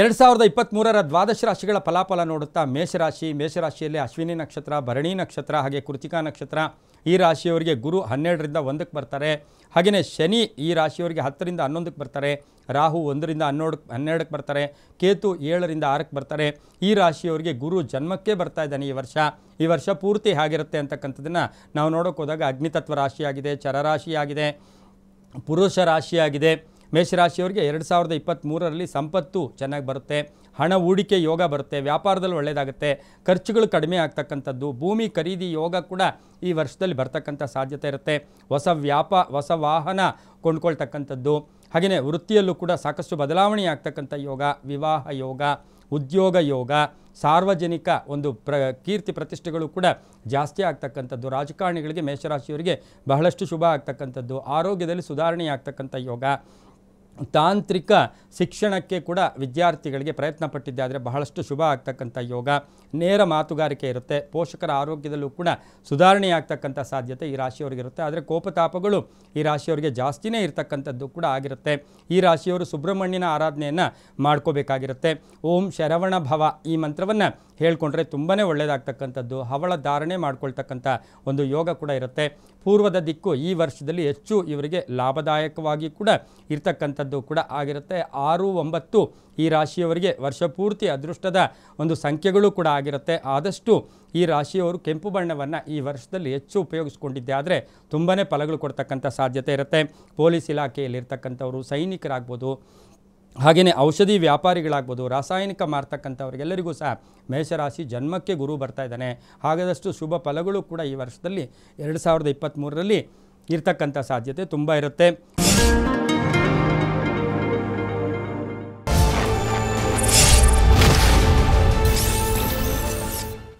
ಎರಡು ಸಾವಿರದ ಇಪ್ಪತ್ತ್ಮೂರರ ದ್ವಾದಶ ರಾಶಿಗಳ ಫಲಾಫಲ ನೋಡುತ್ತಾ ಮೇಷರಾಶಿ ಮೇಷರಾಶಿಯಲ್ಲಿ ಅಶ್ವಿನಿ ನಕ್ಷತ್ರ ಭರಣಿ ನಕ್ಷತ್ರ ಹಾಗೆ ಕೃತಿಕಾ ನಕ್ಷತ್ರ ಈ ರಾಶಿಯವರಿಗೆ ಗುರು ಹನ್ನೆರಡರಿಂದ ಒಂದಕ್ಕೆ ಬರ್ತಾರೆ ಹಾಗೆಯೇ ಶನಿ ಈ ರಾಶಿಯವರಿಗೆ ಹತ್ತರಿಂದ ಹನ್ನೊಂದಕ್ಕೆ ಬರ್ತಾರೆ ರಾಹು ಒಂದರಿಂದ ಹನ್ನೆರಡು ಹನ್ನೆರಡಕ್ಕೆ ಬರ್ತಾರೆ ಕೇತು ಏಳರಿಂದ ಆರಕ್ಕೆ ಬರ್ತಾರೆ ಈ ರಾಶಿಯವರಿಗೆ ಗುರು ಜನ್ಮಕ್ಕೆ ಬರ್ತಾ ಇದ್ದಾನೆ ಈ ವರ್ಷ ಈ ವರ್ಷ ಪೂರ್ತಿ ಆಗಿರುತ್ತೆ ಅಂತಕ್ಕಂಥದ್ದನ್ನು ನಾವು ಹೋದಾಗ ಅಗ್ನಿತತ್ವ ರಾಶಿಯಾಗಿದೆ ಚರರಾಶಿಯಾಗಿದೆ ಪುರುಷ ರಾಶಿಯಾಗಿದೆ ಮೇಷರಾಶಿಯವರಿಗೆ ಎರಡು ಸಾವಿರದ ಇಪ್ಪತ್ತ್ಮೂರರಲ್ಲಿ ಸಂಪತ್ತು ಚೆನ್ನಾಗಿ ಬರುತ್ತೆ ಹಣ ಹೂಡಿಕೆ ಯೋಗ ಬರುತ್ತೆ ವ್ಯಾಪಾರದಲ್ಲಿ ಒಳ್ಳೆಯದಾಗುತ್ತೆ ಖರ್ಚುಗಳು ಕಡಿಮೆ ಆಗ್ತಕ್ಕಂಥದ್ದು ಭೂಮಿ ಖರೀದಿ ಯೋಗ ಕೂಡ ಈ ವರ್ಷದಲ್ಲಿ ಬರ್ತಕ್ಕಂಥ ಸಾಧ್ಯತೆ ಇರುತ್ತೆ ಹೊಸ ವ್ಯಾಪ ಹೊಸ ವಾಹನ ಕೊಂಡ್ಕೊಳ್ತಕ್ಕಂಥದ್ದು ಹಾಗೆಯೇ ವೃತ್ತಿಯಲ್ಲೂ ಕೂಡ ಸಾಕಷ್ಟು ಬದಲಾವಣೆ ಆಗ್ತಕ್ಕಂಥ ಯೋಗ ವಿವಾಹ ಯೋಗ ಉದ್ಯೋಗ ಯೋಗ ಸಾರ್ವಜನಿಕ ಒಂದು ಪ್ರ ಕೀರ್ತಿ ಪ್ರತಿಷ್ಠೆಗಳು ಕೂಡ ಜಾಸ್ತಿ ಆಗ್ತಕ್ಕಂಥದ್ದು ರಾಜಕಾರಣಿಗಳಿಗೆ ಮೇಷರಾಶಿಯವರಿಗೆ ಬಹಳಷ್ಟು ಶುಭ ಆಗ್ತಕ್ಕಂಥದ್ದು ಆರೋಗ್ಯದಲ್ಲಿ ಸುಧಾರಣೆ ಆಗ್ತಕ್ಕಂಥ ಯೋಗ ತಾಂತ್ರಿಕ ಶಿಕ್ಷಣಕ್ಕೆ ಕೂಡ ವಿದ್ಯಾರ್ಥಿಗಳಿಗೆ ಪ್ರಯತ್ನ ಪಟ್ಟಿದ್ದೆ ಆದರೆ ಬಹಳಷ್ಟು ಶುಭ ಆಗ್ತಕ್ಕಂಥ ಯೋಗ ನೇರ ಮಾತುಗಾರಿಕೆ ಇರುತ್ತೆ ಪೋಷಕರ ಆರೋಗ್ಯದಲ್ಲೂ ಕೂಡ ಸುಧಾರಣೆ ಆಗ್ತಕ್ಕಂಥ ಸಾಧ್ಯತೆ ಈ ಇರುತ್ತೆ ಆದರೆ ಕೋಪತಾಪಗಳು ಈ ರಾಶಿಯವರಿಗೆ ಜಾಸ್ತಿನೇ ಇರತಕ್ಕಂಥದ್ದು ಕೂಡ ಆಗಿರುತ್ತೆ ಈ ರಾಶಿಯವರು ಸುಬ್ರಹ್ಮಣ್ಯನ ಆರಾಧನೆಯನ್ನು ಮಾಡ್ಕೋಬೇಕಾಗಿರುತ್ತೆ ಓಂ ಶರವಣ ಭವ ಈ ಮಂತ್ರವನ್ನು ಹೇಳ್ಕೊಂಡ್ರೆ ತುಂಬಾ ಒಳ್ಳೆಯದಾಗ್ತಕ್ಕಂಥದ್ದು ಹವಳ ಧಾರಣೆ ಮಾಡ್ಕೊಳ್ತಕ್ಕಂಥ ಒಂದು ಯೋಗ ಕೂಡ ಇರುತ್ತೆ ಪೂರ್ವದ ದಿಕ್ಕು ಈ ವರ್ಷದಲ್ಲಿ ಹೆಚ್ಚು ಇವರಿಗೆ ಲಾಭದಾಯಕವಾಗಿ ಕೂಡ ಇರತಕ್ಕಂಥ ಅದು ಕೂಡ ಆಗಿರುತ್ತೆ ಆರು ಒಂಬತ್ತು ಈ ರಾಶಿಯವರಿಗೆ ವರ್ಷ ಪೂರ್ತಿ ಅದೃಷ್ಟದ ಒಂದು ಸಂಖ್ಯೆಗಳು ಕೂಡ ಆಗಿರುತ್ತೆ ಆದಷ್ಟು ಈ ರಾಶಿಯವರು ಕೆಂಪು ಬಣ್ಣವನ್ನು ಈ ವರ್ಷದಲ್ಲಿ ಹೆಚ್ಚು ಉಪಯೋಗಿಸ್ಕೊಂಡಿದ್ದೆ ಆದರೆ ತುಂಬಾ ಫಲಗಳು ಕೊಡ್ತಕ್ಕಂಥ ಸಾಧ್ಯತೆ ಇರುತ್ತೆ ಪೊಲೀಸ್ ಇಲಾಖೆಯಲ್ಲಿರ್ತಕ್ಕಂಥವರು ಸೈನಿಕರಾಗ್ಬೋದು ಹಾಗೆಯೇ ಔಷಧಿ ವ್ಯಾಪಾರಿಗಳಾಗ್ಬೋದು ರಾಸಾಯನಿಕ ಮಾರ್ತಕ್ಕಂಥವ್ರಿಗೆಲ್ಲರಿಗೂ ಸಹ ಮೇಷರಾಶಿ ಜನ್ಮಕ್ಕೆ ಗುರು ಬರ್ತಾ ಇದ್ದಾನೆ ಹಾಗಾದಷ್ಟು ಶುಭ ಫಲಗಳು ಕೂಡ ಈ ವರ್ಷದಲ್ಲಿ ಎರಡು ಸಾವಿರದ ಇಪ್ಪತ್ತ್ಮೂರರಲ್ಲಿ ಇರ್ತಕ್ಕಂಥ ಸಾಧ್ಯತೆ ತುಂಬ ಇರುತ್ತೆ